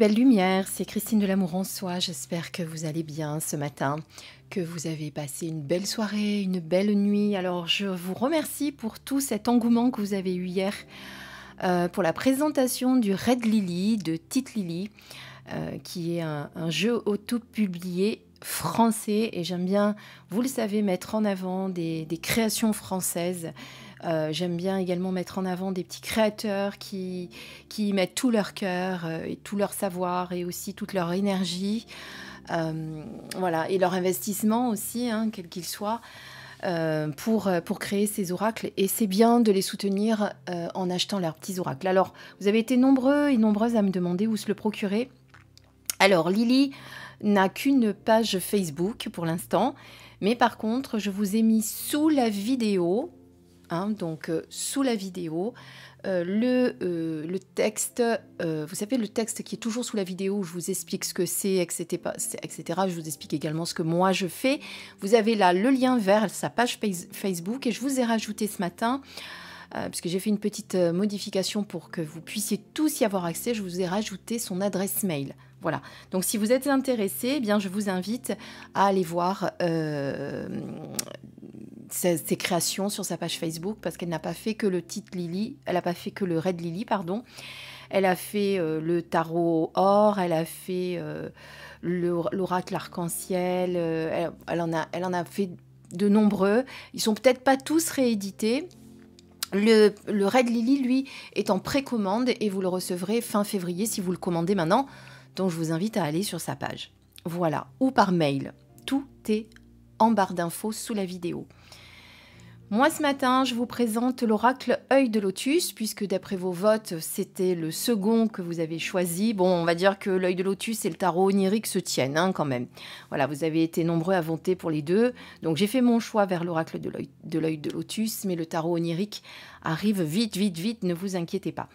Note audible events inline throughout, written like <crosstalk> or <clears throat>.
belle lumière, c'est Christine de l'Amour en Soi. J'espère que vous allez bien ce matin, que vous avez passé une belle soirée, une belle nuit. Alors je vous remercie pour tout cet engouement que vous avez eu hier euh, pour la présentation du Red Lily de Tite Lily, euh, qui est un, jeu auto-publié français. Et j'aime bien, vous le savez, mettre en avant des créations françaises. Euh, j'aime bien également mettre en avant des petits créateurs qui, mettent tout leur cœur euh, et tout leur savoir et aussi toute leur énergie. Euh, voilà, et leur investissement aussi, hein, quel qu'il soit. pour, pour créer ces oracles et c'est bien de les soutenir en achetant leurs petits oracles. Alors, vous avez été nombreux et nombreuses à me demander où se le procurer. Alors, Lily n'a qu'une page Facebook pour l'instant, mais par contre, je vous ai mis sous la vidéo Hein, donc euh, sous la vidéo. Euh, euh, le, texte, vous savez, le texte qui est toujours sous la vidéo où je vous explique ce que c'est, etc., etc. Je vous explique également ce que moi je fais. Vous avez là le lien vers sa page Facebook et je vous ai rajouté ce matin, puisque j'ai fait une petite modification pour que vous puissiez tous y avoir accès, je vous ai rajouté son adresse mail. Voilà. Donc si vous êtes intéressé, eh bien je vous invite à aller voir ses, créations sur sa page Facebook parce qu'elle n'a pas fait que le titre Lily, elle n'a pas fait que le Red Lily, pardon. Elle a fait euh, le tarot or, elle a fait euh, l'oracle arc-en-ciel, euh, elle, en a, elle en a fait de nombreux. Ils sont peut-être pas tous réédités. Le, le Red Lily, lui, est en précommande et vous le recevrez fin février si vous le commandez maintenant. Donc je vous invite à aller sur sa page. Voilà, ou par mail. Tout est en barre d'infos sous la vidéo. Moi, ce matin, je vous présente l'oracle œil de lotus, puisque d'après vos votes, c'était le second que vous avez choisi. Bon, on va dire que l'œil de lotus et le tarot onirique se tiennent hein, quand même. Voilà, vous avez été nombreux à voter pour les deux. Donc, j'ai fait mon choix vers l'oracle de l'œil de, lotus, mais le tarot onirique arrive vite, vite, vite, ne vous inquiétez pas.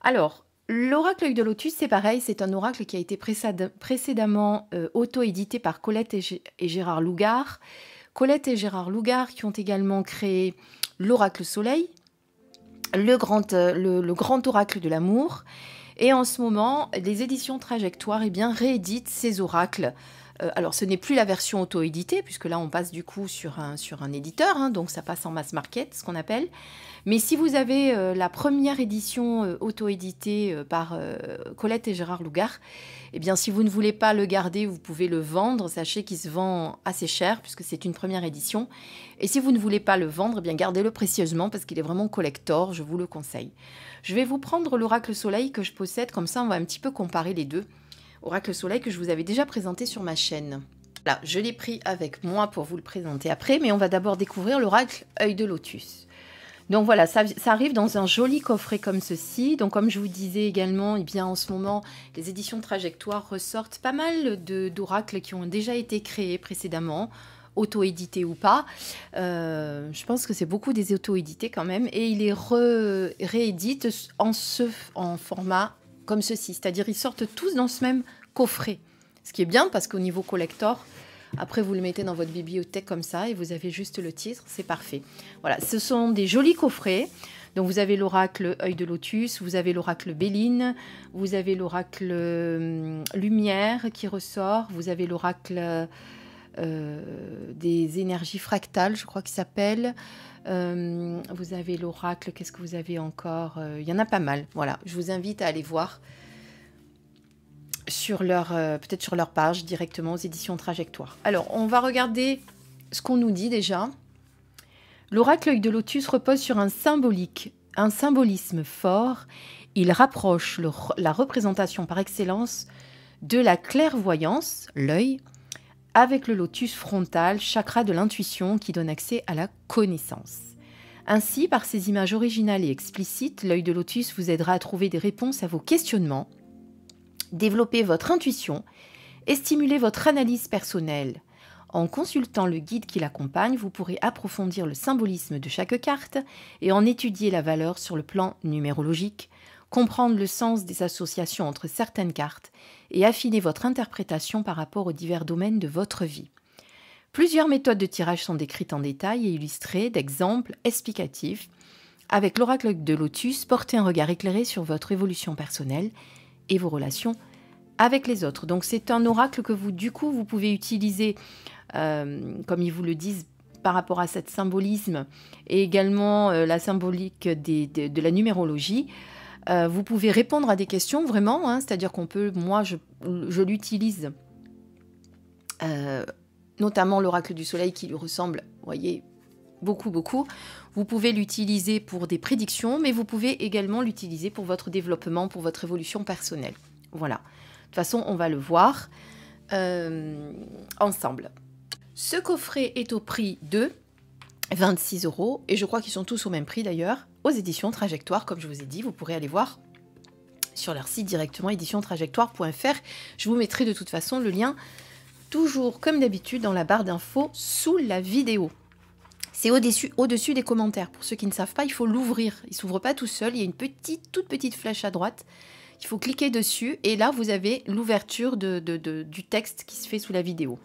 Alors, L'oracle œil de lotus, c'est pareil, c'est un oracle qui a été précédemment euh, auto-édité par Colette et Gérard Lougard. Colette et Gérard Lougard qui ont également créé l'Oracle Soleil, le grand, euh, oracle de l'amour. Et en ce moment, les éditions Trajectoire eh rééditent ces oracles euh, alors, ce n'est plus la version auto-éditée, puisque là, on passe du coup sur un, sur un éditeur, hein, donc ça passe en mass market, ce qu'on appelle. Mais si vous avez euh, la première édition euh, auto-éditée par Colette et Gérard Lougard, eh bien, si vous ne voulez pas le garder, vous pouvez le vendre. Sachez qu'il se vend assez cher, puisque c'est une première édition. Et si vous ne voulez pas le vendre, eh bien, gardez-le précieusement, parce qu'il est vraiment collector, je vous le conseille. Je vais vous prendre l'oracle soleil que je possède, comme ça, on va un petit peu comparer les deux. Oracle Soleil que je vous avais déjà présenté sur ma chaîne. Là, je l'ai pris avec moi pour vous le présenter après, mais on va d'abord découvrir l'oracle œil de lotus. Donc voilà, ça, arrive dans un joli coffret comme ceci. Donc comme je vous disais également, eh bien en ce moment, les éditions Trajectoire ressortent pas mal d'oracles qui ont déjà été créés précédemment, auto-édités ou pas. Euh, je pense que c'est beaucoup des auto-édités quand même. Et il est réédite en, ce, en format comme ceci. C'est-à-dire, ils sortent tous dans ce même coffret. Ce qui est bien parce qu'au niveau collector, après, vous le mettez dans votre bibliothèque comme ça et vous avez juste le titre, c'est parfait. Voilà, ce sont des jolis coffrets. Donc vous avez l'oracle œil de lotus, vous avez l'oracle Béline, vous avez l'oracle hum, lumière qui ressort, vous avez l'oracle euh, des énergies fractales, je crois qu'il s'appelle. Euh, vous avez l'oracle, qu'est-ce que vous avez encore euh, Il y en a pas mal. Voilà, je vous invite à aller voir sur leur peut-être sur leur page directement aux éditions Trajectoire. Alors, on va regarder ce qu'on nous dit déjà. L'oracle œil de lotus repose sur un symbolique, un symbolisme fort. Il rapproche la représentation par excellence de la clairvoyance, l'œil, avec le lotus frontal, chakra de l'intuition qui donne accès à la connaissance. Ainsi, par ces images originales et explicites, l'œil de lotus vous aidera à trouver des réponses à vos questionnements, développer votre intuition et stimuler votre analyse personnelle. En consultant le guide qui l'accompagne, vous pourrez approfondir le symbolisme de chaque carte et en étudier la valeur sur le plan numérologique, comprendre le sens des associations entre certaines cartes et affiner votre interprétation par rapport aux divers domaines de votre vie. Plusieurs méthodes de tirage sont décrites en détail et illustrées d'exemples explicatifs. Avec l'oracle de Lotus, portez un regard éclairé sur votre évolution personnelle et vos relations avec les autres. Donc c'est un oracle que vous, du coup, vous pouvez utiliser, euh, comme ils vous le disent, par rapport à cette symbolisme et également euh, la symbolique de, la numérologie. Euh, vous pouvez répondre à des questions vraiment, hein. c'est-à-dire qu'on peut, moi je, l'utilise, euh, notamment l'oracle du soleil qui lui ressemble, voyez, beaucoup, beaucoup. Vous pouvez l'utiliser pour des prédictions, mais vous pouvez également l'utiliser pour votre développement, pour votre évolution personnelle. Voilà. De toute façon, on va le voir euh, ensemble. Ce coffret est au prix de 26 euros, et je crois qu'ils sont tous au même prix d'ailleurs aux éditions Trajectoire. Comme je vous ai dit, vous pourrez aller voir sur leur site directement éditiontrajectoire.fr. Je vous mettrai de toute façon le lien toujours comme d'habitude dans la barre d'infos sous la vidéo. C'est au-dessus, au des commentaires. Pour ceux qui ne savent pas, il faut l'ouvrir. Il s'ouvre pas tout seul. Il y a une petite, toute petite flèche à droite. Il faut cliquer dessus et là vous avez l'ouverture du texte qui se fait sous la vidéo.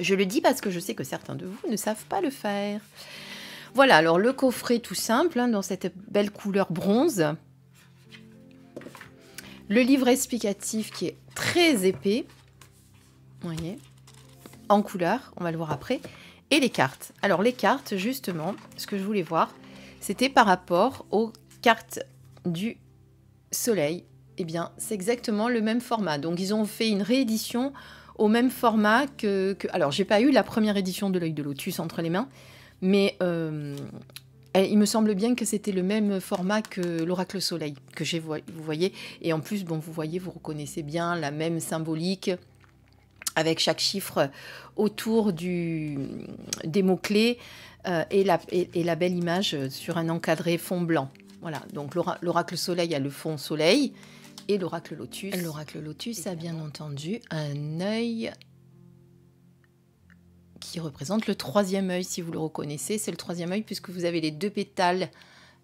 Je le dis parce que je sais que certains de vous ne savent pas le faire. Voilà, alors le coffret tout simple, hein, dans cette belle couleur bronze. Le livre explicatif qui est très épais, vous voyez, en couleur, on va le voir après. Et les cartes. Alors les cartes, justement, ce que je voulais voir, c'était par rapport aux cartes du soleil. Eh bien, c'est exactement le même format. Donc ils ont fait une réédition au même format que... que... Alors, j'ai pas eu la première édition de l'œil de lotus entre les mains, mais euh, eh, il me semble bien que c'était le même format que l'oracle soleil que j'ai vous voyez et en plus bon vous voyez vous reconnaissez bien la même symbolique avec chaque chiffre autour du, des mots clés euh, et, la, et la belle image sur un encadré fond blanc. Voilà, donc l'oracle soleil a le fond soleil et l'oracle lotus. L'oracle lotus a bien entendu un œil qui représente le troisième œil, si vous le reconnaissez. C'est le troisième œil puisque vous avez les deux pétales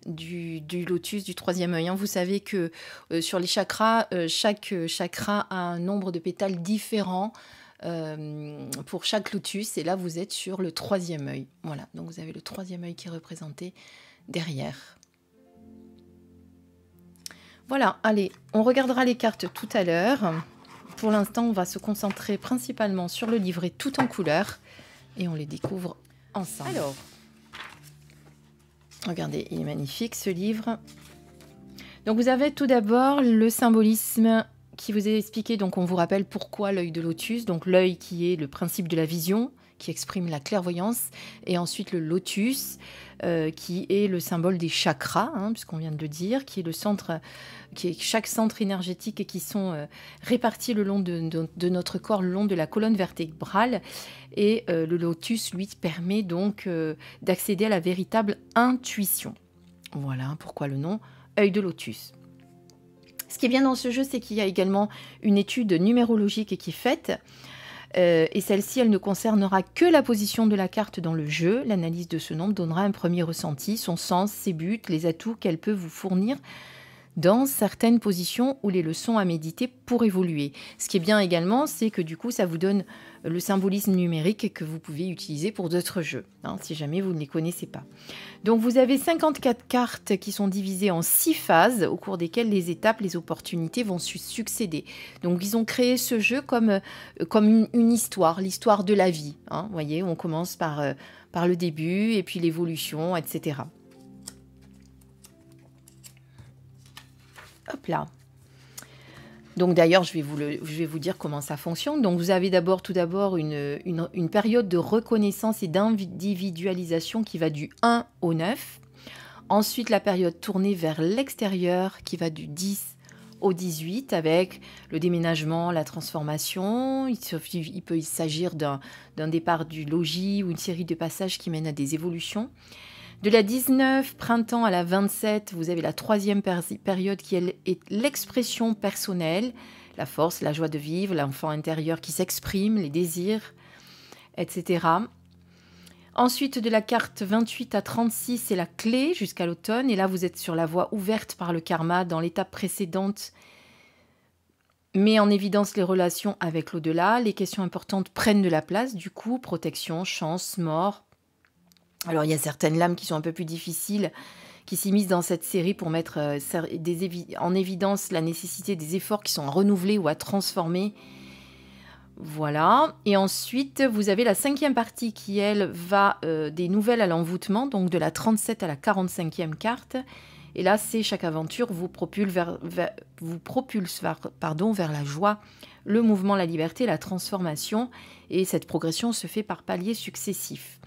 du, lotus, du troisième œil. Hein. Vous savez que euh, sur les chakras, euh, chaque euh, chakra a un nombre de pétales différent pour chaque lotus. Et là, vous êtes sur le troisième œil. Voilà, donc vous avez le troisième œil qui est représenté derrière. Voilà, allez, on regardera les cartes tout à l'heure. Pour l'instant, on va se concentrer principalement sur le livret tout en couleur et on les découvre ensemble. Alors, regardez, il est magnifique ce livre. Donc vous avez tout d'abord le symbolisme qui vous est expliqué. Donc on vous rappelle pourquoi l'œil de lotus, donc l'œil qui est le principe de la vision, qui exprime la clairvoyance, et ensuite le lotus, euh, qui est le symbole des chakras, hein, puisqu'on vient de le dire, qui est le centre, qui est chaque centre énergétique et qui sont euh, répartis le long de, notre corps, le long de la colonne vertébrale. Et euh, le lotus, lui, permet donc d'accéder à la véritable intuition. Voilà pourquoi le nom œil de lotus. Ce qui est bien dans ce jeu, c'est qu'il y a également une étude numérologique qui est faite euh, et celle-ci, elle ne concernera que la position de la carte dans le jeu. L'analyse de ce nombre donnera un premier ressenti, son sens, ses buts, les atouts qu'elle peut vous fournir dans certaines positions ou les leçons à méditer pour évoluer. Ce qui est bien également, c'est que du coup, ça vous donne le symbolisme numérique que vous pouvez utiliser pour d'autres jeux, hein, si jamais vous ne les connaissez pas. Donc vous avez 54 cartes qui sont divisées en 6 phases au cours desquelles les étapes, les opportunités vont succéder. Donc ils ont créé ce jeu comme, euh, comme une, histoire, l'histoire de la vie. Hein, vous voyez, on commence par, euh, par le début et puis l'évolution, etc. Hop là. Donc d'ailleurs, je, vais vous dire comment ça fonctionne. Donc vous avez d'abord tout d'abord une, période de reconnaissance et d'individualisation qui va du 1 au 9. Ensuite, la période tournée vers l'extérieur qui va du 10 au 18 avec le déménagement, la transformation. Il, il peut s'agir d'un départ du logis ou une série de passages qui mènent à des évolutions. De la 19 printemps à la 27, vous avez la troisième période qui est l'expression personnelle, la force, la joie de vivre, l'enfant intérieur qui s'exprime, les désirs, etc. Ensuite, de la carte 28 à 36, c'est la clé jusqu'à l'automne. Et là, vous êtes sur la voie ouverte par le karma. Dans l'étape précédente, met en évidence les relations avec l'au-delà. Les questions importantes prennent de la place, du coup, protection, chance, mort, alors il y a certaines lames qui sont un peu plus difficiles, qui s'y s'immiscent dans cette série pour mettre euh, en évidence la nécessité des efforts qui sont à renouveler ou à transformer. Voilà. Et ensuite, vous avez la cinquième partie qui, elle, va euh, des nouvelles à l'envoûtement, donc de la 37 à la 45e carte. Et là, c'est chaque aventure vous propulse, vous propulse pardon, vers la joie, le mouvement, la liberté, la transformation. Et cette progression se fait par paliers successifs.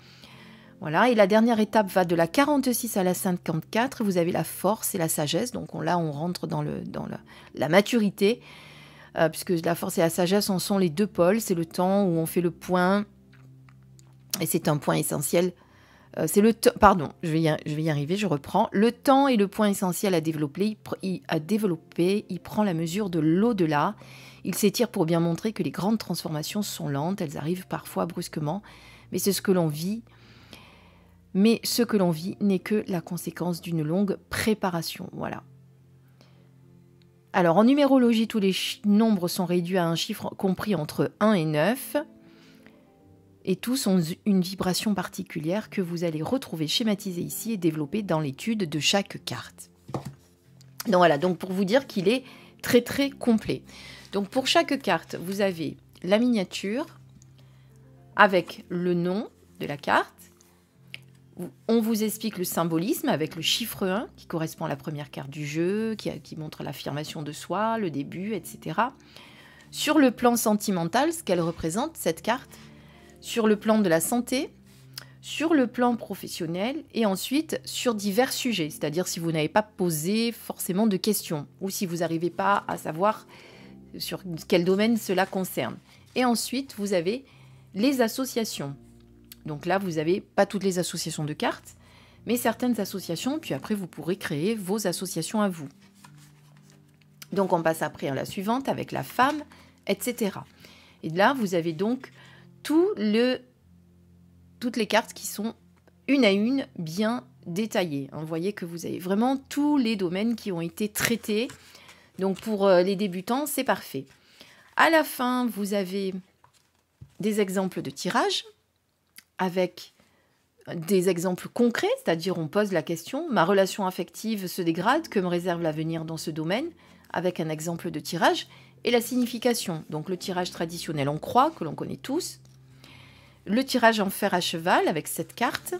Voilà, et la dernière étape va de la 46 à la 54. Vous avez la force et la sagesse. Donc là, on rentre dans, le, dans la, maturité, euh, puisque la force et la sagesse en sont les deux pôles. C'est le temps où on fait le point, et c'est un point essentiel. Euh, c'est le pardon, je vais, y, arriver, je reprends. Le temps est le point essentiel à développer. à développer, il prend la mesure de l'au-delà. Il s'étire pour bien montrer que les grandes transformations sont lentes, elles arrivent parfois brusquement, mais c'est ce que l'on vit mais ce que l'on vit n'est que la conséquence d'une longue préparation. Voilà. Alors en numérologie, tous les nombres sont réduits à un chiffre compris entre 1 et 9, et tous ont une vibration particulière que vous allez retrouver schématisée ici et développée dans l'étude de chaque carte. Donc voilà, donc pour vous dire qu'il est très très complet. Donc pour chaque carte, vous avez la miniature avec le nom de la carte, on vous explique le symbolisme avec le chiffre 1 qui correspond à la première carte du jeu, qui, montre l'affirmation de soi, le début, etc. Sur le plan sentimental, ce qu'elle représente, cette carte, sur le plan de la santé, sur le plan professionnel et ensuite sur divers sujets, c'est-à-dire si vous n'avez pas posé forcément de questions ou si vous n'arrivez pas à savoir sur quel domaine cela concerne. Et ensuite, vous avez les associations. Donc là, vous n'avez pas toutes les associations de cartes, mais certaines associations, puis après, vous pourrez créer vos associations à vous. Donc on passe après à la suivante avec la femme, etc. Et là, vous avez donc le, toutes les cartes qui sont une à une bien détaillées. Hein, vous voyez que vous avez vraiment tous les domaines qui ont été traités. Donc pour euh, les débutants, c'est parfait. À la fin, vous avez des exemples de tirages avec des exemples concrets, c'est-à-dire on pose la question, ma relation affective se dégrade, que me réserve l'avenir dans ce domaine, avec un exemple de tirage, et la signification. Donc le tirage traditionnel en croix, que l'on connaît tous, le tirage en fer à cheval avec cette carte,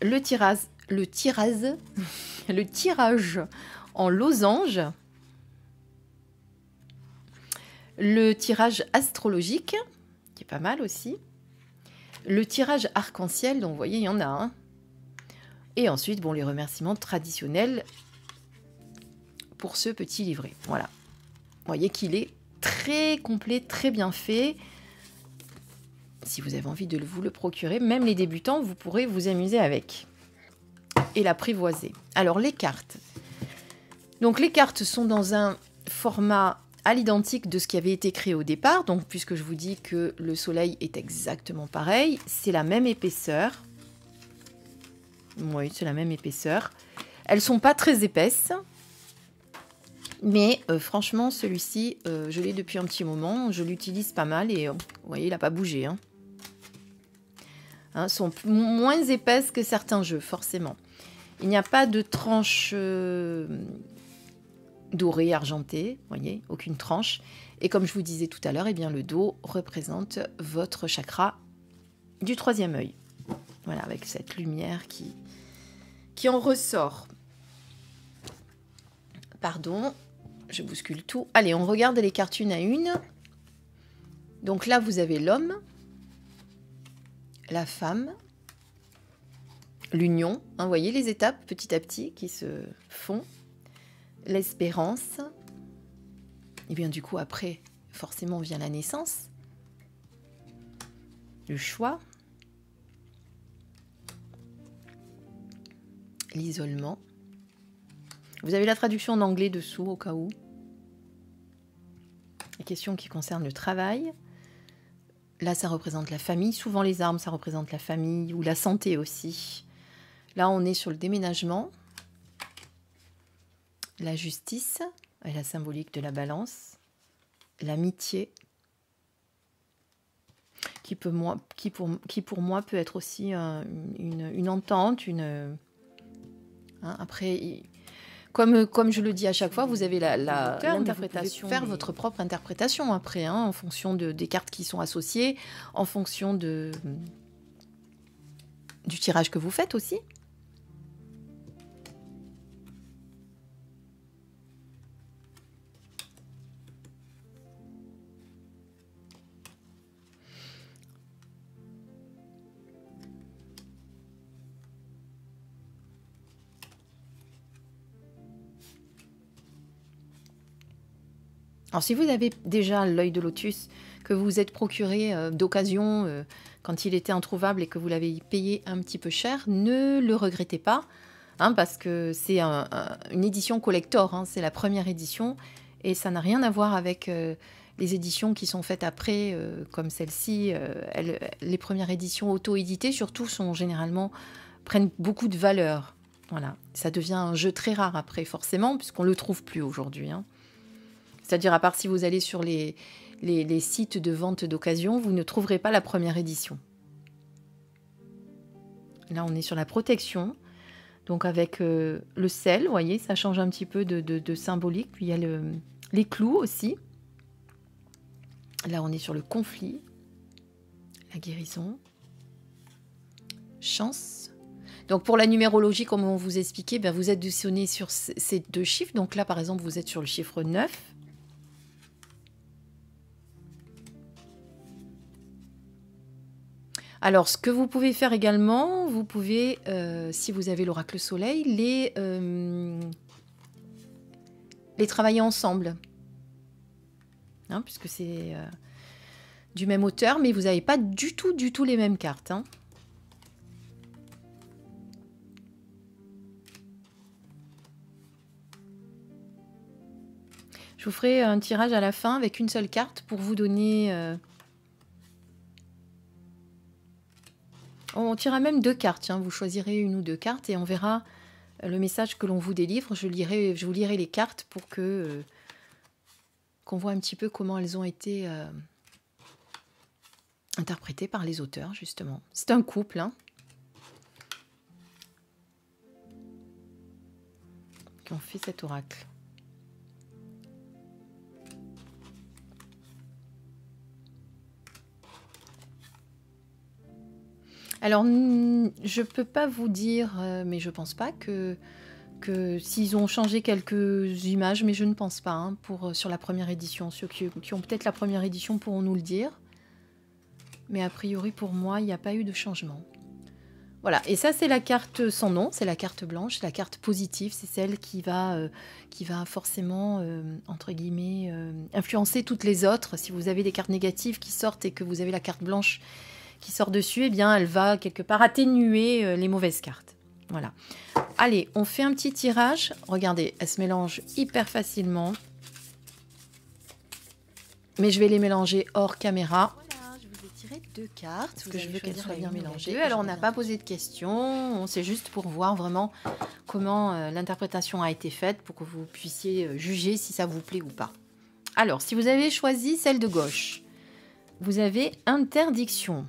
le tirage, le tirage, <laughs> le tirage en losange, le tirage astrologique, pas mal aussi. Le tirage arc-en-ciel, donc vous voyez, il y en a un. Hein. Et ensuite, bon, les remerciements traditionnels pour ce petit livret. Voilà. Vous voyez qu'il est très complet, très bien fait. Si vous avez envie de vous le procurer, même les débutants, vous pourrez vous amuser avec et l'apprivoiser. Alors les cartes. Donc les cartes sont dans un format à l'identique de ce qui avait été créé au départ. Donc, puisque je vous dis que le soleil est exactement pareil, c'est la même épaisseur. Oui, c'est la même épaisseur. Elles sont pas très épaisses. Mais euh, franchement, celui-ci, euh, je l'ai depuis un petit moment. Je l'utilise pas mal et euh, vous voyez, il n'a pas bougé. Hein. hein sont moins épaisses que certains jeux, forcément. Il n'y a pas de tranche doré, argenté, voyez, aucune tranche. Et comme je vous disais tout à l'heure, eh bien le dos représente votre chakra du troisième œil. Voilà, avec cette lumière qui, qui en ressort. Pardon, je bouscule tout. Allez, on regarde les cartes une à une. Donc là, vous avez l'homme, la femme, l'union. Vous hein, voyez les étapes petit à petit qui se font l'espérance, et eh bien du coup après, forcément vient la naissance, le choix, l'isolement. Vous avez la traduction en anglais dessous au cas où. Les questions qui concernent le travail. Là, ça représente la famille. Souvent, les armes, ça représente la famille ou la santé aussi. Là, on est sur le déménagement la justice et la symbolique de la balance, l'amitié, qui, peut moi, qui, pour, qui pour moi peut être aussi euh, une, entente, une... Hein, après, comme, comme je le dis à chaque fois, vous avez l'interprétation. La, la, faire votre propre interprétation après, hein, en fonction de, des cartes qui sont associées, en fonction de, du tirage que vous faites aussi. Alors si vous avez déjà l'œil de lotus que vous vous êtes procuré euh, d'occasion euh, quand il était introuvable et que vous l'avez payé un petit peu cher, ne le regrettez pas, hein, parce que c'est une édition collector, hein, c'est la première édition, et ça n'a rien à voir avec euh, les éditions qui sont faites après, comme celle-ci. les premières éditions auto-éditées, surtout, sont généralement prennent beaucoup de valeur. Voilà, ça devient un jeu très rare après, forcément, puisqu'on le trouve plus aujourd'hui. Hein. C'est-à-dire, à part si vous allez sur les, sites de vente d'occasion, vous ne trouverez pas la première édition. Là, on est sur la protection. Donc avec euh, le sel, vous voyez, ça change un petit peu de, symbolique. Puis il y a les clous aussi. Là, on est sur le conflit, la guérison, chance. Donc pour la numérologie, comme on vous expliquait, ben, vous êtes sur ces deux chiffres. Donc là, par exemple, vous êtes sur le chiffre 9. Alors, ce que vous pouvez faire également, vous pouvez, euh, si vous avez l'oracle soleil, les, euh, les travailler ensemble. Hein, puisque c'est euh, du même auteur, mais vous n'avez pas du tout, du tout les mêmes cartes. Hein. Je vous ferai un tirage à la fin avec une seule carte pour vous donner On tirera même deux cartes. Vous choisirez une ou deux cartes et on verra euh, le message que l'on vous délivre. Je, lirai, je vous lirai les cartes pour que euh, qu'on voit un petit peu comment elles ont été euh, interprétées par les auteurs, justement. C'est un couple. Hein, qui ont fait cet oracle. Alors, je peux pas vous dire, euh, mais je ne pense pas que s'ils ont changé quelques images, mais je ne pense pas, hein, pour, euh, sur la première édition. Ceux qui, ont peut-être la première édition pourront nous le dire. Mais a priori, pour moi, il n'y a pas eu de changement. Voilà, et ça c'est la carte sans nom, c'est la carte blanche, la carte positive, c'est celle qui va, euh, qui va forcément, entre guillemets, influencer toutes les autres. Si vous avez des cartes négatives qui sortent et que vous avez la carte blanche qui sort dessus, et eh bien, elle va quelque part atténuer euh, les mauvaises cartes. Voilà. Allez, on fait un petit tirage. Regardez, elles se mélangent hyper facilement. Mais je vais les mélanger hors caméra. je vous ai deux cartes. que je veux qu'elles soient bien mélangées. alors, on n'a pas posé de questions. C'est juste pour voir vraiment comment euh, l'interprétation a été faite pour que vous puissiez euh, juger si ça vous plaît ou pas. Alors, si vous avez choisi celle de gauche, vous avez interdiction.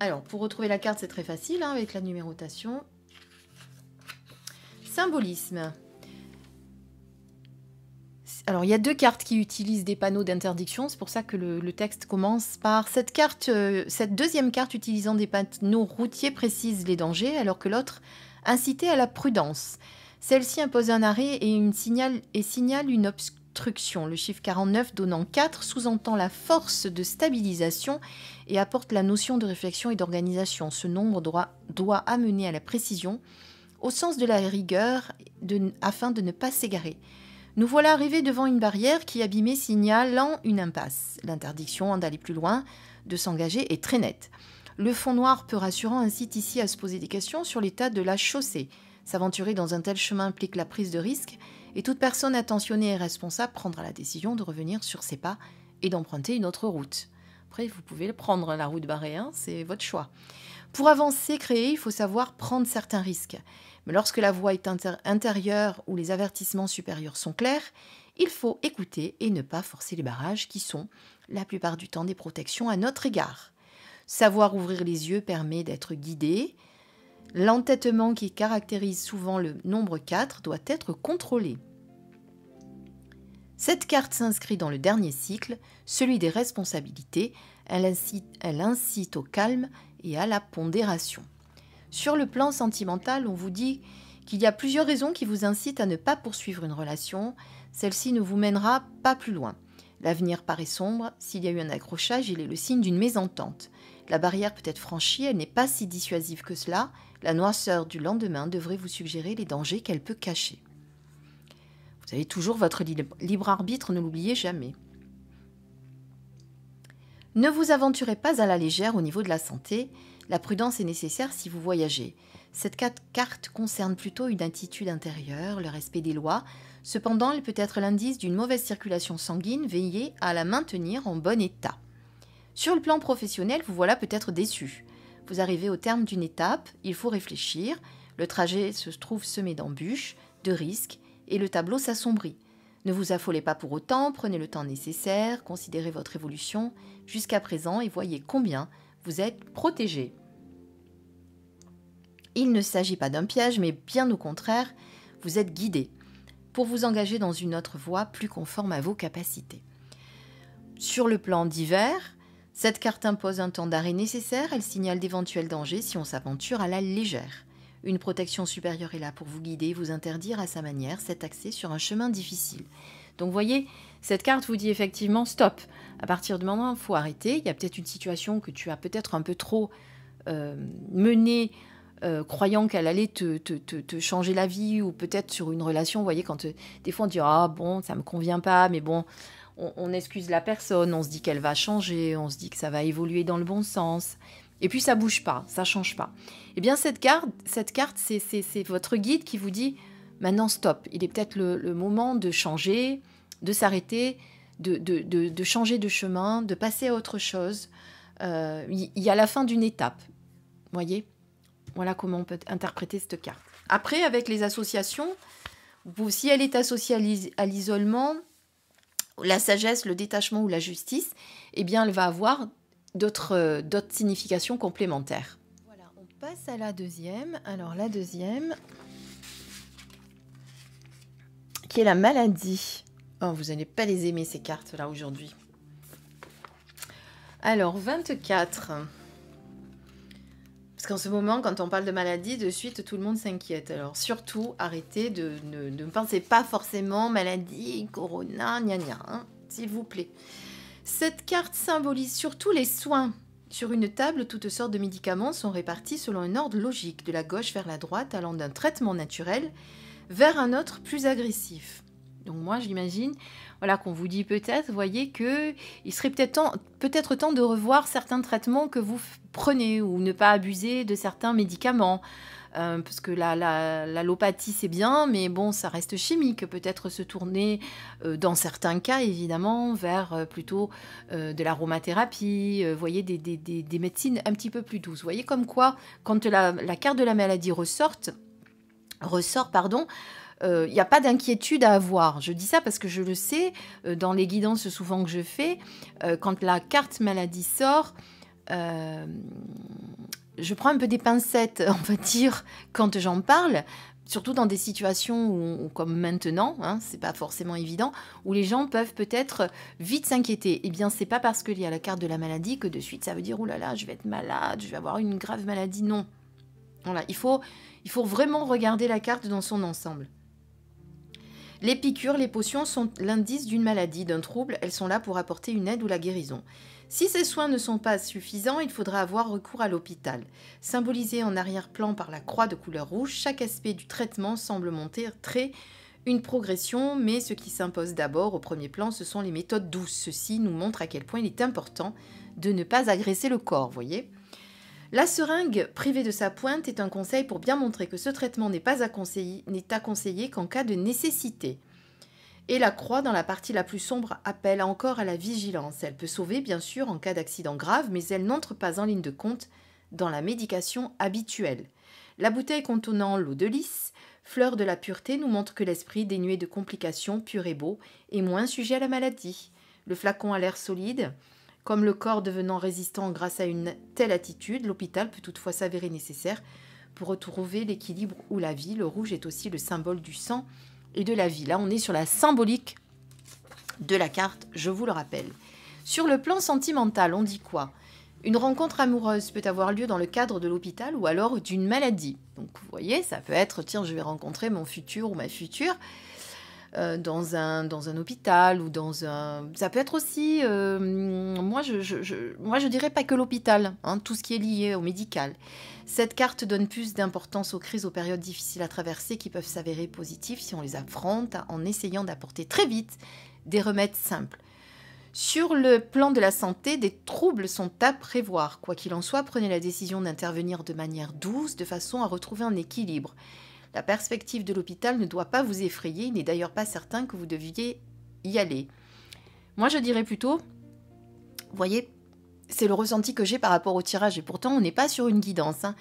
Alors, pour retrouver la carte, c'est très facile hein, avec la numérotation. Symbolisme. Alors, il y a deux cartes qui utilisent des panneaux d'interdiction. C'est pour ça que le, texte commence par cette carte, euh, cette deuxième carte utilisant des panneaux routiers précise les dangers, alors que l'autre incitait à la prudence. Celle-ci impose un arrêt et, une signale, et signale une obscurité le chiffre 49 donnant 4 sous-entend la force de stabilisation et apporte la notion de réflexion et d'organisation. Ce nombre doit, amener à la précision, au sens de la rigueur, afin de ne pas s'égarer. Nous voilà arrivés devant une barrière qui, abîmée, signalant une impasse. L'interdiction d'aller plus loin, de s'engager est très nette. Le fond noir peu rassurant incite ici à se poser des questions sur l'état de la chaussée. S'aventurer dans un tel chemin implique la prise de risque et toute personne attentionnée et responsable prendra la décision de revenir sur ses pas et d'emprunter une autre route. Après, vous pouvez prendre la route barrée, hein, c'est votre choix. Pour avancer, créer, il faut savoir prendre certains risques. Mais lorsque la voie est intérieure ou les avertissements supérieurs sont clairs, il faut écouter et ne pas forcer les barrages qui sont, la plupart du temps, des protections à notre égard. Savoir ouvrir les yeux permet d'être guidé, L'entêtement qui caractérise souvent le nombre 4 doit être contrôlé. Cette carte s'inscrit dans le dernier cycle, celui des responsabilités. Elle incite, elle incite, au calme et à la pondération. Sur le plan sentimental, on vous dit qu'il y a plusieurs raisons qui vous incitent à ne pas poursuivre une relation. Celle-ci ne vous mènera pas plus loin. L'avenir paraît sombre. S'il y a eu un accrochage, il est le signe d'une mésentente. La barrière peut être franchie, elle n'est pas si dissuasive que cela. La noisseur du lendemain devrait vous suggérer les dangers qu'elle peut cacher. Vous avez toujours votre libre arbitre, ne l'oubliez jamais. Ne vous aventurez pas à la légère au niveau de la santé. La prudence est nécessaire si vous voyagez. Cette carte concerne plutôt une attitude intérieure, le respect des lois. Cependant, elle peut être l'indice d'une mauvaise circulation sanguine. Veillez à la maintenir en bon état. Sur le plan professionnel, vous voilà peut-être déçu. Vous arrivez au terme d'une étape, il faut réfléchir, le trajet se trouve semé d'embûches, de risques, et le tableau s'assombrit. Ne vous affolez pas pour autant, prenez le temps nécessaire, considérez votre évolution jusqu'à présent et voyez combien vous êtes protégé. Il ne s'agit pas d'un piège, mais bien au contraire, vous êtes guidé pour vous engager dans une autre voie plus conforme à vos capacités. Sur le plan divers, cette carte impose un temps d'arrêt nécessaire, elle signale d'éventuels dangers si on s'aventure à la légère. Une protection supérieure est là pour vous guider, vous interdire à sa manière cet accès sur un chemin difficile. Donc voyez, cette carte vous dit effectivement stop. À partir de où il faut arrêter. Il y a peut-être une situation que tu as peut-être un peu trop euh, menée, euh, croyant qu'elle allait te, changer la vie, ou peut-être sur une relation. Vous voyez, quand euh, des fois on dit ah bon, ça me convient pas, mais bon, on, excuse la personne, on se dit qu'elle va changer, on se dit que ça va évoluer dans le bon sens. Et puis ça bouge pas, ça change pas. Eh bien cette carte, cette carte, c'est votre guide qui vous dit maintenant stop. Il est peut-être le, moment de changer, de s'arrêter, de, changer de chemin, de passer à autre chose. Euh, il y, a la fin d'une étape. Voyez, voilà comment on peut interpréter cette carte. Après, avec les associations, vous, si elle est associée à l'isolement, la sagesse, le détachement ou la justice, eh bien, elle va avoir euh, d'autres significations complémentaires. Voilà, on passe à la deuxième. Alors, la deuxième, qui est la maladie. Oh, vous n'allez pas les aimer, ces cartes-là, aujourd'hui. Alors, 24. Parce qu'en ce moment, quand on parle de maladie, de suite, tout le monde s'inquiète. Alors surtout, arrêtez de ne de, pensez pas forcément maladie, corona, gna gna, hein, s'il vous plaît. Cette carte symbolise surtout les soins. Sur une table, toutes sortes de médicaments sont répartis selon un ordre logique, de la gauche vers la droite, allant d'un traitement naturel vers un autre plus agressif. Donc moi, j'imagine, voilà, qu'on vous dit peut-être, voyez que il serait peut-être temps, peut-être temps de revoir certains traitements que vous prenez ou ne pas abuser de certains médicaments. Euh, parce que l'allopathie la, c'est bien, mais bon, ça reste chimique. Peut-être se tourner, euh, dans certains cas évidemment, vers euh, plutôt de l'aromathérapie, voyez, des, médecines un petit peu plus douces. Vous voyez comme quoi, quand la, carte de la maladie ressort ressort, pardon, il euh, n'y a pas d'inquiétude à avoir. Je dis ça parce que je le sais, euh, dans les guidances souvent que je fais, euh, quand la carte maladie sort, je prends un peu des pincettes, <laughs> on va dire, quand j'en parle, surtout dans des situations où, comme maintenant, hein, ce n'est pas forcément évident, où les gens peuvent peut-être vite s'inquiéter. Eh bien, c'est pas parce qu'il y a la carte de la maladie que de suite ça veut dire oh là là, je vais être malade, je vais avoir une grave maladie. Non. Voilà, il faut vraiment regarder la carte dans son ensemble. Les piqûres, les potions sont l'indice d'une maladie, d'un trouble, elles sont là pour apporter une aide ou la guérison. Si ces soins ne sont pas suffisants, il faudra avoir recours à l'hôpital. Symbolisé en arrière-plan par la croix de couleur rouge, chaque aspect du traitement semble monter très une progression, mais ce qui s'impose d'abord au premier plan, ce sont les méthodes douces. Ceci nous montre à quel point il est important de ne pas agresser le corps, voyez la seringue privée de sa pointe est un conseil pour bien montrer que ce traitement n'est pas à conseiller, n'est qu'en cas de nécessité. Et la croix dans la partie la plus sombre appelle encore à la vigilance. Elle peut sauver, bien sûr, en cas d'accident grave, mais elle n'entre pas en ligne de compte dans la médication habituelle. La bouteille contenant l'eau de lys, fleur de la pureté, nous montre que l'esprit dénué de complications, pur et beau, est moins sujet à la maladie. Le flacon a l'air solide, comme le corps devenant résistant grâce à une telle attitude, l'hôpital peut toutefois s'avérer nécessaire pour retrouver l'équilibre ou la vie. Le rouge est aussi le symbole du sang et de la vie. Là, on est sur la symbolique de la carte, je vous le rappelle. Sur le plan sentimental, on dit quoi Une rencontre amoureuse peut avoir lieu dans le cadre de l'hôpital ou alors d'une maladie. Donc vous voyez, ça peut être, tiens, je vais rencontrer mon futur ou ma future. Euh, dans, un, dans un hôpital ou dans un... Ça peut être aussi, euh, moi, je, moi je dirais pas que l'hôpital, hein, tout ce qui est lié au médical. Cette carte donne plus d'importance aux crises, aux périodes difficiles à traverser qui peuvent s'avérer positives si on les affronte en essayant d'apporter très vite des remèdes simples. Sur le plan de la santé, des troubles sont à prévoir. Quoi qu'il en soit, prenez la décision d'intervenir de manière douce de façon à retrouver un équilibre. La perspective de l'hôpital ne doit pas vous effrayer, il n'est d'ailleurs pas certain que vous deviez y aller. Moi, je dirais plutôt, vous voyez, c'est le ressenti que j'ai par rapport au tirage, et pourtant, on n'est pas sur une guidance. Hein.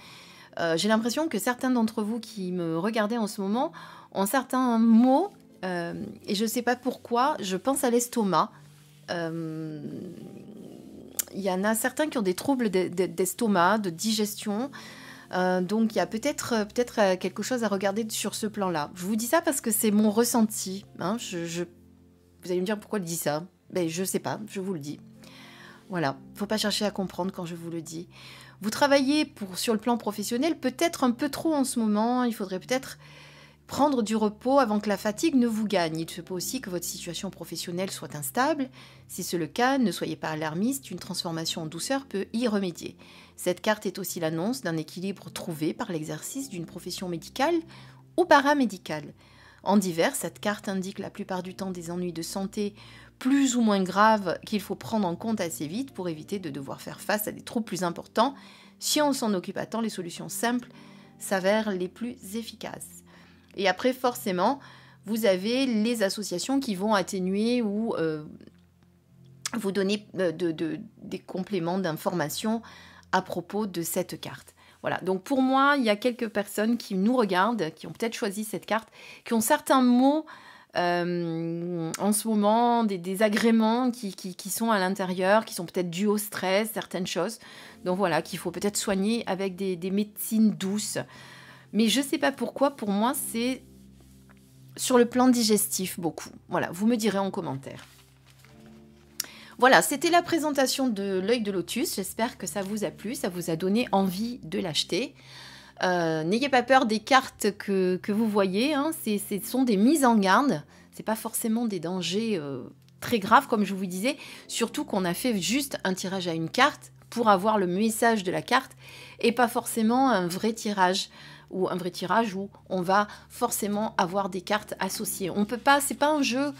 Euh, j'ai l'impression que certains d'entre vous qui me regardaient en ce moment ont certains mots, euh, et je ne sais pas pourquoi, je pense à l'estomac. Euh, il y en a certains qui ont des troubles d'estomac, de digestion. Euh, donc il y a peut-être euh, peut-être euh, quelque chose à regarder sur ce plan-là. Je vous dis ça parce que c'est mon ressenti. Hein. Vous allez me dire pourquoi je dis ça. Ben, je sais pas, je vous le dis. Voilà, faut pas chercher à comprendre quand je vous le dis. Vous travaillez pour, sur le plan professionnel peut-être un peu trop en ce moment. Il faudrait peut-être prendre du repos avant que la fatigue ne vous gagne. Il se peut aussi que votre situation professionnelle soit instable. Si c'est le cas, ne soyez pas alarmiste, une transformation en douceur peut y remédier. Cette carte est aussi l'annonce d'un équilibre trouvé par l'exercice d'une profession médicale ou paramédicale. En divers, cette carte indique la plupart du temps des ennuis de santé plus ou moins graves qu'il faut prendre en compte assez vite pour éviter de devoir faire face à des troubles plus importants. Si on s'en occupe à temps, les solutions simples s'avèrent les plus efficaces. Et après, forcément, vous avez les associations qui vont atténuer ou euh, vous donner euh, des compléments d'informations à propos de cette carte. Voilà, donc pour moi, il y a quelques personnes qui nous regardent, qui ont peut-être choisi cette carte, qui ont certains mots euh, en ce moment, des, désagréments qui, sont à l'intérieur, qui sont peut-être dus au stress, certaines choses. Donc voilà, qu'il faut peut-être soigner avec des, des, médecines douces. Mais je ne sais pas pourquoi, pour moi, c'est sur le plan digestif beaucoup. Voilà, vous me direz en commentaire. Voilà, c'était la présentation de l'œil de lotus. J'espère que ça vous a plu, ça vous a donné envie de l'acheter. Euh, n'ayez pas peur des cartes que, vous voyez. Hein. ce sont des mises en garde. Ce n'est pas forcément des dangers euh, très graves, comme je vous disais. Surtout qu'on a fait juste un tirage à une carte pour avoir le message de la carte et pas forcément un vrai tirage ou un vrai tirage où on va forcément avoir des cartes associées. On peut pas, c'est pas un jeu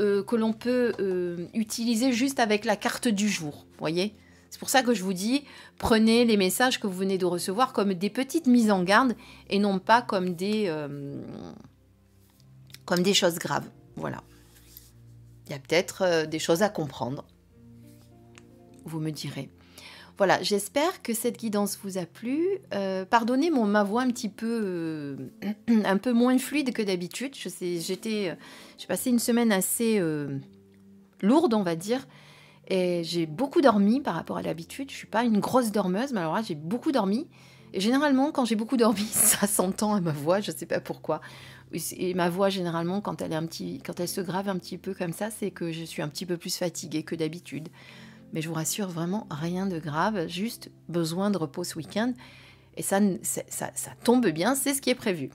euh, que l'on peut euh, utiliser juste avec la carte du jour. Voyez C'est pour ça que je vous dis, prenez les messages que vous venez de recevoir comme des petites mises en garde et non pas comme des, euh, comme des choses graves. Voilà. Il y a peut-être des choses à comprendre. Vous me direz. Voilà, j'espère que cette guidance vous a plu. Euh, pardonnez mon ma voix un petit peu, euh, <clears throat> un peu moins fluide que d'habitude. Je sais, j'étais, euh, j'ai passé une semaine assez lourde, on va dire, et j'ai beaucoup dormi par rapport à l'habitude. Je suis pas une grosse dormeuse, mais alors là, j'ai beaucoup dormi. Et généralement, quand j'ai beaucoup dormi, <laughs> ça s'entend à ma voix. Je ne sais pas pourquoi. Et ma voix, généralement, quand elle est un petit, quand elle se grave un petit peu comme ça, c'est que je suis un petit peu plus fatiguée que d'habitude. Mais je vous rassure, vraiment rien de grave, juste besoin de repos ce week-end. Et ça, ça, tombe bien, c'est ce qui est prévu.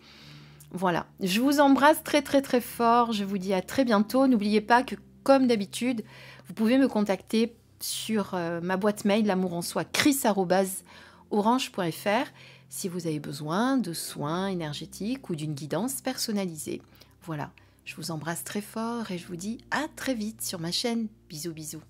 Voilà, je vous embrasse très très très fort, je vous dis à très bientôt. N'oubliez pas que comme d'habitude, vous pouvez me contacter sur euh, ma boîte mail l'amour en soi chris@orange.fr si vous avez besoin de soins énergétiques ou d'une guidance personnalisée. Voilà, je vous embrasse très fort et je vous dis à très vite sur ma chaîne. Bisous bisous.